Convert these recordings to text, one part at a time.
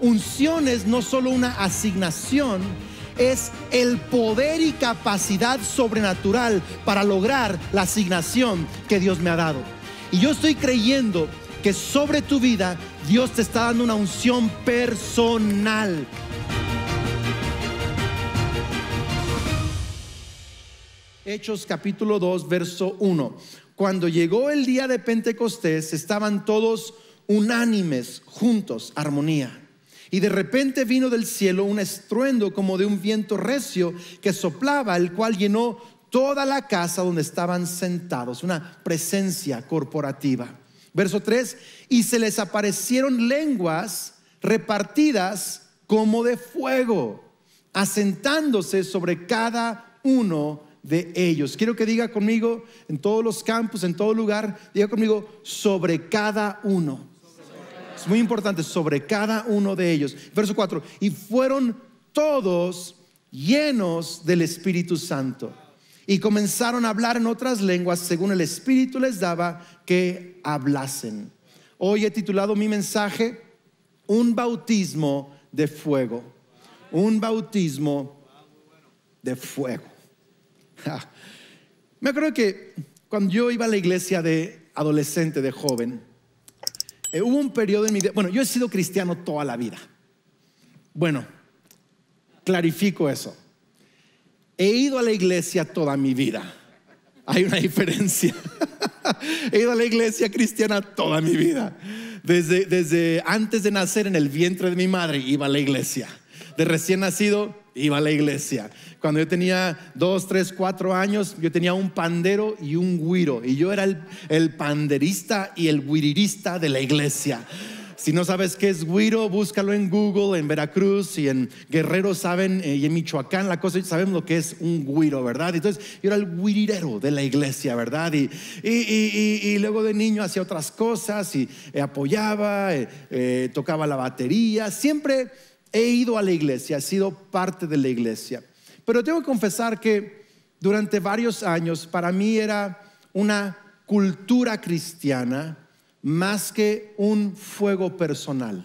Unción es no solo una asignación, es el poder y capacidad sobrenatural para lograr la asignación que Dios me ha dado. Y yo estoy creyendo que sobre tu vida Dios te está dando una unción personal. Hechos capítulo 2, verso 1. Cuando llegó el día de Pentecostés, estaban todos unánimes, juntos, armonía. Y de repente vino del cielo un estruendo como de un viento recio que soplaba, el cual llenó toda la casa donde estaban sentados, una presencia corporativa. Verso 3, y se les aparecieron lenguas repartidas como de fuego, asentándose sobre cada uno de ellos. Quiero que diga conmigo, en todos los campos, en todo lugar, diga conmigo, sobre cada uno es muy importante, sobre cada uno de ellos. Verso 4, y fueron todos llenos del Espíritu Santo y comenzaron a hablar en otras lenguas según el Espíritu les daba que hablasen. Hoy he titulado mi mensaje, un bautismo de fuego. Un bautismo de fuego. Me acuerdo que cuando yo iba a la iglesia de adolescente, de joven, eh, hubo un periodo en mi vida, bueno, yo he sido cristiano toda la vida. Bueno, clarifico eso. He ido a la iglesia toda mi vida. Hay una diferencia. he ido a la iglesia cristiana toda mi vida. Desde, desde antes de nacer en el vientre de mi madre iba a la iglesia. De recién nacido Iba a la iglesia. Cuando yo tenía dos, tres, cuatro años, yo tenía un pandero y un guiro. Y yo era el, panderista y el guirirista de la iglesia. Si no sabes qué es guiro, búscalo en Google, en Veracruz y en Guerrero saben, eh, y en Michoacán, la cosa, sabemos lo que es un guiro, ¿verdad? Entonces yo era el guirirero de la iglesia, ¿verdad? Y, y, luego de niño hacía otras cosas y eh, apoyaba, eh, tocaba la batería, siempre he ido a la iglesia, he sido parte de la iglesia. Pero tengo que confesar que durante varios años para mí era una cultura cristiana más que un fuego personal.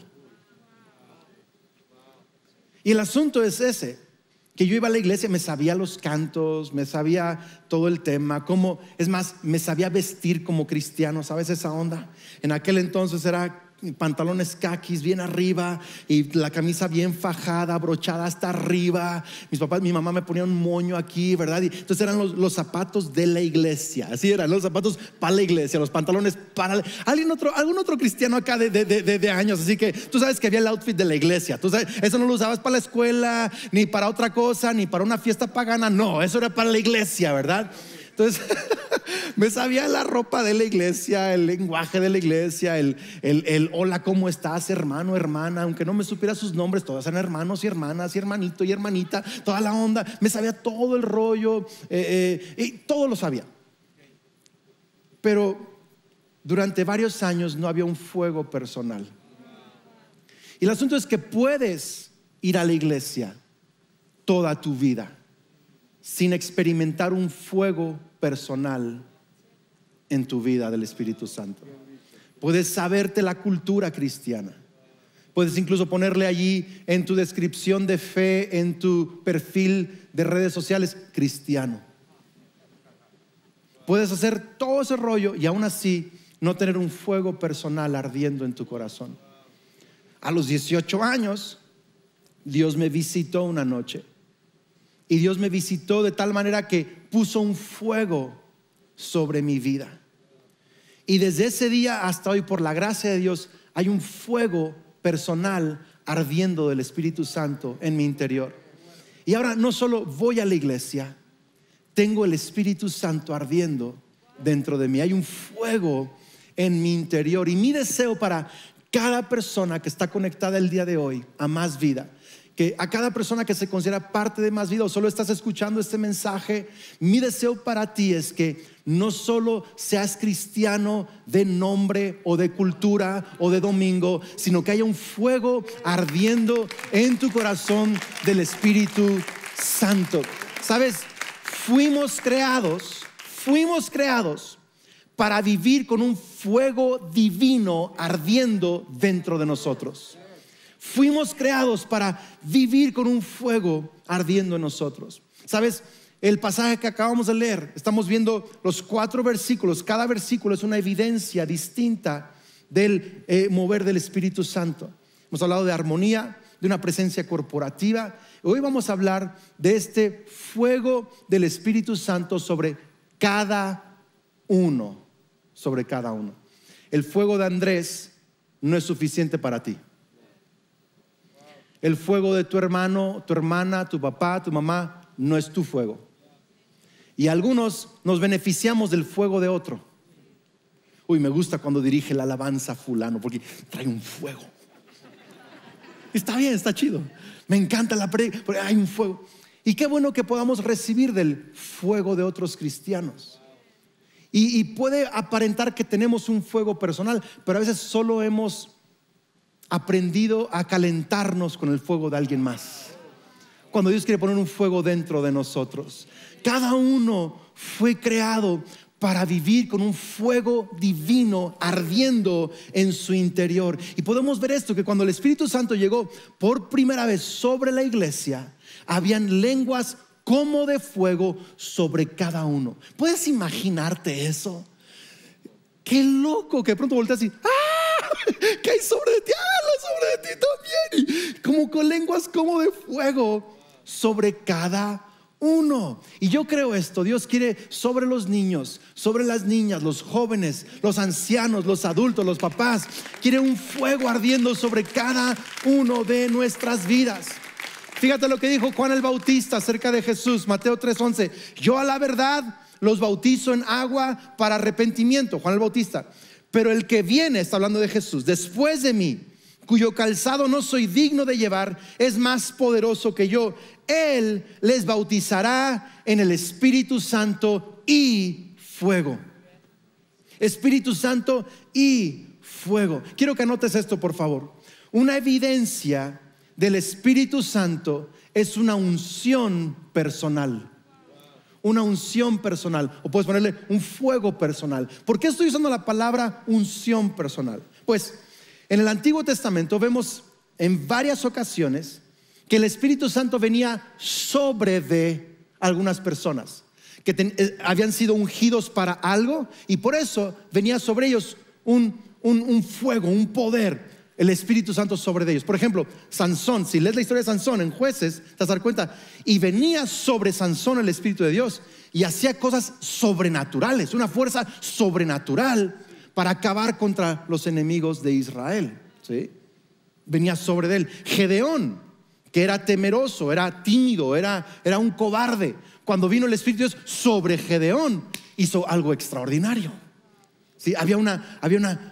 Y el asunto es ese, que yo iba a la iglesia, me sabía los cantos, me sabía todo el tema, cómo, es más, me sabía vestir como cristiano, ¿sabes esa onda? En aquel entonces era pantalones caquis bien arriba y la camisa bien fajada, brochada hasta arriba. Mis papás, mi mamá me ponía un moño aquí, ¿verdad? Y entonces eran los, zapatos de la iglesia, así eran, los zapatos para la iglesia, los pantalones para ¿Alguien otro, algún otro cristiano acá de, de, años, así que tú sabes que había el outfit de la iglesia, tú sabes, eso no lo usabas para la escuela, ni para otra cosa, ni para una fiesta pagana, no, eso era para la iglesia, ¿verdad? Entonces, me sabía la ropa de la iglesia, el lenguaje de la iglesia, el, hola, ¿cómo estás, hermano, hermana? Aunque no me supiera sus nombres, todas eran hermanos y hermanas y hermanito y hermanita, toda la onda. Me sabía todo el rollo eh, eh, y todo lo sabía. Pero durante varios años no había un fuego personal. Y el asunto es que puedes ir a la iglesia toda tu vida sin experimentar un fuego personal en tu vida del Espíritu Santo. Puedes saberte la cultura cristiana. Puedes incluso ponerle allí en tu descripción de fe, en tu perfil de redes sociales, cristiano. Puedes hacer todo ese rollo y aún así no tener un fuego personal ardiendo en tu corazón. A los 18 años, Dios me visitó una noche y Dios me visitó de tal manera que puso un fuego sobre mi vida. Y desde ese día hasta hoy, por la gracia de Dios, hay un fuego personal ardiendo del Espíritu Santo en mi interior. Y ahora no solo voy a la iglesia, tengo el Espíritu Santo ardiendo dentro de mí. Hay un fuego en mi interior. Y mi deseo para cada persona que está conectada el día de hoy a más vida que a cada persona que se considera parte de más vida o solo estás escuchando este mensaje, mi deseo para ti es que no solo seas cristiano de nombre o de cultura o de domingo, sino que haya un fuego ardiendo en tu corazón del Espíritu Santo. Sabes, fuimos creados, fuimos creados para vivir con un fuego divino ardiendo dentro de nosotros. Fuimos creados para vivir con un fuego ardiendo en nosotros. ¿Sabes? El pasaje que acabamos de leer, estamos viendo los cuatro versículos. Cada versículo es una evidencia distinta del eh, mover del Espíritu Santo. Hemos hablado de armonía, de una presencia corporativa. Hoy vamos a hablar de este fuego del Espíritu Santo sobre cada uno, sobre cada uno. El fuego de Andrés no es suficiente para ti. El fuego de tu hermano, tu hermana, tu papá, tu mamá, no es tu fuego. Y algunos nos beneficiamos del fuego de otro. Uy, me gusta cuando dirige la alabanza fulano, porque trae un fuego. Está bien, está chido. Me encanta la pre. porque hay un fuego. Y qué bueno que podamos recibir del fuego de otros cristianos. Y, y, puede aparentar que tenemos un fuego personal, pero a veces solo hemos aprendido a calentarnos con el fuego de alguien más. Cuando Dios quiere poner un fuego dentro de nosotros. Cada uno fue creado para vivir con un fuego divino ardiendo en su interior. Y podemos ver esto, que cuando el Espíritu Santo llegó por primera vez sobre la iglesia, habían lenguas como de fuego sobre cada uno. ¿Puedes imaginarte eso? Qué loco que de pronto volteas y ¡ah! que hay sobre ti, ah, sobre ti también. Y como con lenguas como de fuego sobre cada uno. Y yo creo esto, Dios quiere sobre los niños, sobre las niñas, los jóvenes, los ancianos, los adultos, los papás. Quiere un fuego ardiendo sobre cada uno de nuestras vidas. Fíjate lo que dijo Juan el Bautista acerca de Jesús, Mateo 3:11. Yo a la verdad los bautizo en agua para arrepentimiento, Juan el Bautista. Pero el que viene, está hablando de Jesús, después de mí, cuyo calzado no soy digno de llevar, es más poderoso que yo. Él les bautizará en el Espíritu Santo y fuego. Espíritu Santo y fuego. Quiero que anotes esto, por favor. Una evidencia del Espíritu Santo es una unción personal una unción personal o puedes ponerle un fuego personal. ¿Por qué estoy usando la palabra unción personal? Pues en el Antiguo Testamento vemos en varias ocasiones que el Espíritu Santo venía sobre de algunas personas que eh, habían sido ungidos para algo y por eso venía sobre ellos un fuego, un poder el Espíritu Santo sobre ellos. Por ejemplo, Sansón, si lees la historia de Sansón en jueces, te vas a dar cuenta, y venía sobre Sansón el Espíritu de Dios y hacía cosas sobrenaturales, una fuerza sobrenatural para acabar contra los enemigos de Israel. ¿sí? Venía sobre él. Gedeón, que era temeroso, era tímido, era, era un cobarde. Cuando vino el Espíritu de Dios sobre Gedeón, hizo algo extraordinario. ¿sí? Había una... Había una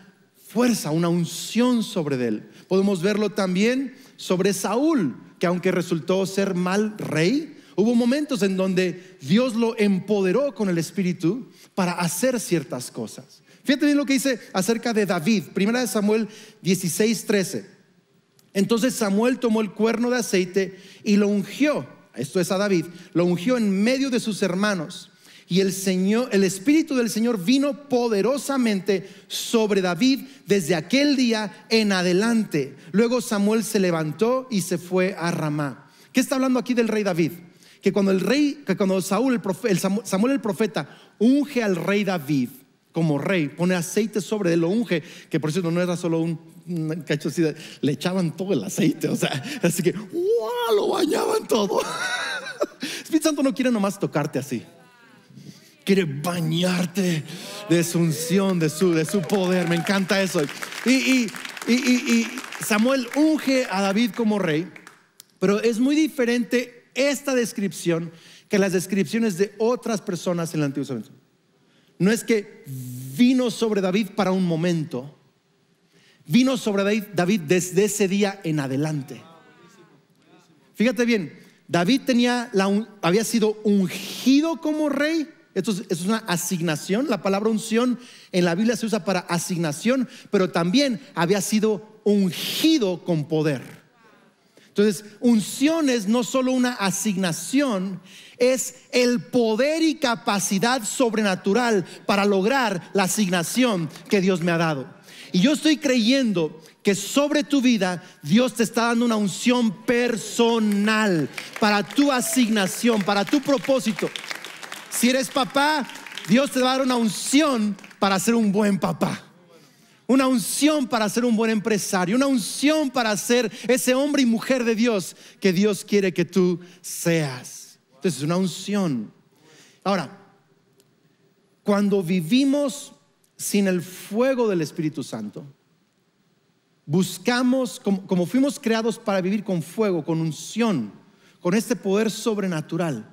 fuerza, una unción sobre él. Podemos verlo también sobre Saúl, que aunque resultó ser mal rey, hubo momentos en donde Dios lo empoderó con el Espíritu para hacer ciertas cosas. Fíjate bien lo que dice acerca de David, primera de Samuel 16:13. Entonces Samuel tomó el cuerno de aceite y lo ungió, esto es a David, lo ungió en medio de sus hermanos y el Señor, el Espíritu del Señor vino poderosamente sobre David desde aquel día en adelante. Luego Samuel se levantó y se fue a Ramá. ¿Qué está hablando aquí del rey David? Que cuando el rey, que cuando Saúl, el Samuel el profeta unge al rey David como rey, pone aceite sobre él, lo unge, que por cierto no era solo un cacho así, le echaban todo el aceite, o sea, así que lo bañaban todo. Espíritu Santo no quiere nomás tocarte así. Quiere bañarte de su unción, de su, de su poder. Me encanta eso. Y, y, Samuel unge a David como rey, pero es muy diferente esta descripción que las descripciones de otras personas en el Antiguo Testamento. No es que vino sobre David para un momento, vino sobre David, desde ese día en adelante. Fíjate bien, David tenía había sido ungido como rey esto es, una asignación. La palabra unción en la Biblia se usa para asignación, pero también había sido ungido con poder. Entonces, unción es no solo una asignación, es el poder y capacidad sobrenatural para lograr la asignación que Dios me ha dado. Y yo estoy creyendo que sobre tu vida Dios te está dando una unción personal para tu asignación, para tu propósito. Si eres papá, Dios te va a dar una unción para ser un buen papá. Una unción para ser un buen empresario, una unción para ser ese hombre y mujer de Dios que Dios quiere que tú seas. Entonces es una unción. Ahora, cuando vivimos sin el fuego del Espíritu Santo, buscamos, como, como fuimos creados para vivir con fuego, con unción, con este poder sobrenatural,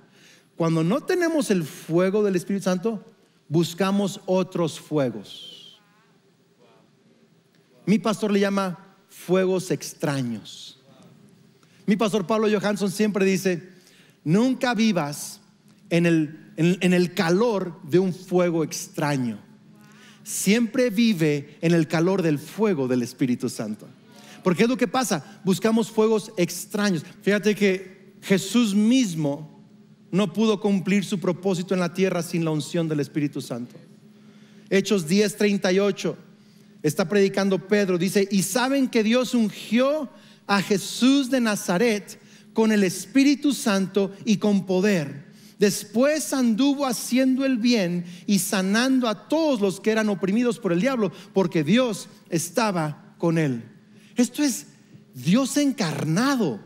cuando no tenemos el fuego del Espíritu Santo, buscamos otros fuegos. Mi pastor le llama fuegos extraños. Mi pastor Pablo Johansson siempre dice, nunca vivas en el, calor de un fuego extraño. Siempre vive en el calor del fuego del Espíritu Santo. Porque es lo que pasa, buscamos fuegos extraños. Fíjate que Jesús mismo no pudo cumplir su propósito en la tierra sin la unción del Espíritu Santo. Hechos 10:38 está predicando Pedro, dice, y saben que Dios ungió a Jesús de Nazaret con el Espíritu Santo y con poder. Después anduvo haciendo el bien y sanando a todos los que eran oprimidos por el diablo, porque Dios estaba con él. Esto es Dios encarnado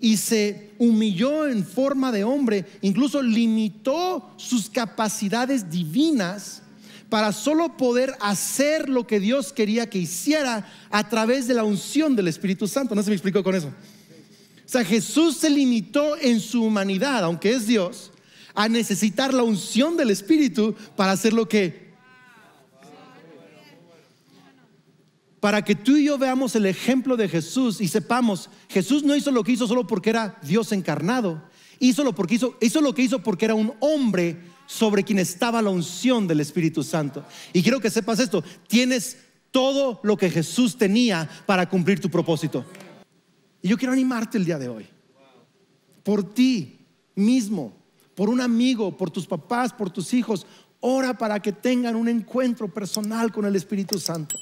y se humilló en forma de hombre, incluso limitó sus capacidades divinas para solo poder hacer lo que Dios quería que hiciera a través de la unción del Espíritu Santo. No se me explicó con eso. O sea, Jesús se limitó en su humanidad, aunque es Dios, a necesitar la unción del Espíritu para hacer lo que para que tú y yo veamos el ejemplo de Jesús y sepamos, Jesús no hizo lo que hizo solo porque era Dios encarnado, hizo lo, que hizo porque era un hombre sobre quien estaba la unción del Espíritu Santo. Y quiero que sepas esto, tienes todo lo que Jesús tenía para cumplir tu propósito. Y yo quiero animarte el día de hoy, por ti mismo, por un amigo, por tus papás, por tus hijos, ora para que tengan un encuentro personal con el Espíritu Santo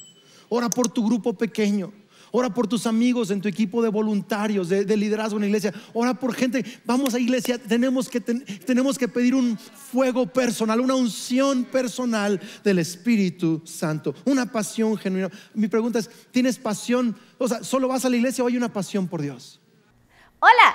ora por tu grupo pequeño. Ora por tus amigos en tu equipo de voluntarios, de, liderazgo en la iglesia. Ora por gente. Vamos a iglesia. Tenemos que, tenemos que pedir un fuego personal, una unción personal del Espíritu Santo. Una pasión genuina. Mi pregunta es, ¿tienes pasión? O sea, ¿solo vas a la iglesia o hay una pasión por Dios? Hola.